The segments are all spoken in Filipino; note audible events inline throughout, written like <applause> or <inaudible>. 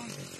wrong with you?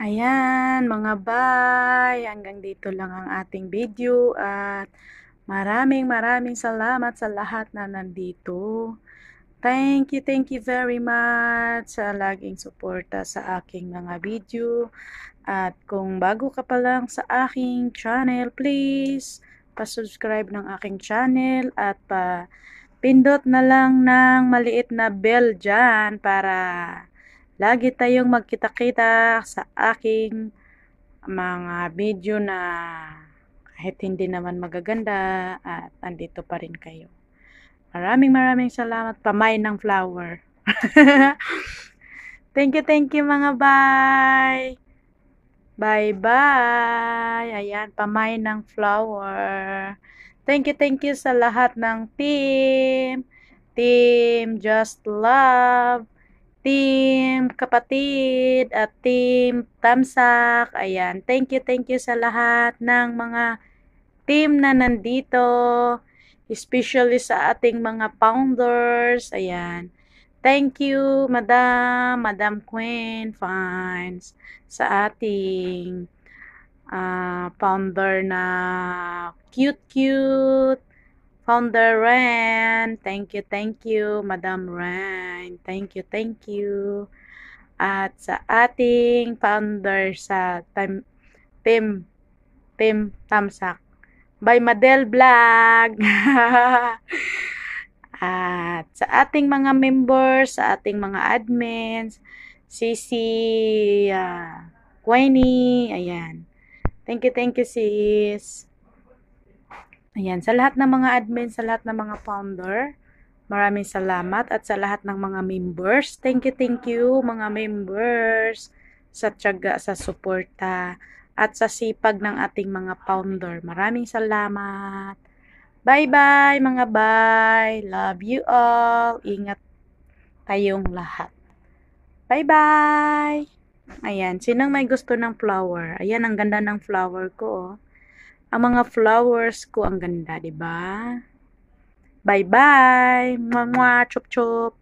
Ayan mga bay, hanggang dito lang ang ating video at maraming maraming salamat sa lahat na nandito. Thank you, thank you very much sa laging suporta sa aking mga video. At kung bago ka pa lang sa aking channel, please pa-subscribe ng aking channel at pa pindot na lang ng maliit na bell dyan para Lagi tayong magkita-kita sa aking mga video na kahit hindi naman magaganda at andito pa rin kayo. Maraming maraming salamat. Pamay ng flower. <laughs> thank you, thank you mga bye. Bye-bye. Ayan, pamay ng flower. Thank you, thank you sa lahat ng team. Team Just Love. Team Kapatid at Team Tamsak. Ayan, thank you, thank you sa lahat ng mga team na nandito. Especially sa ating mga founders. Ayan. Thank you, Madam, Madam Queen Fines, sa ating uh, founder na cute-cute Founder Ren, thank you, thank you, Madam Ren. Thank you, thank you. At sa ating founder sa Tim Tim team Tamsak by Madel Vlog. <laughs> At sa ating mga members, sa ating mga admins, Sisi, uh, ah, Queenie, ayan. Thank you, thank you sis. Ayan, sa lahat ng mga admin, sa lahat ng mga founder, maraming salamat at sa lahat ng mga members. Thank you, thank you mga members sa tiyaga, sa suporta at sa sipag ng ating mga founder. Maraming salamat. Bye-bye mga bye. Love you all. Ingat tayong lahat. Bye-bye. Ayan, sinang may gusto ng flower? Ayan, ang ganda ng flower ko oh. Ang mga flowers ko ang ganda, 'di ba? Bye-bye. Mwah, chop chop.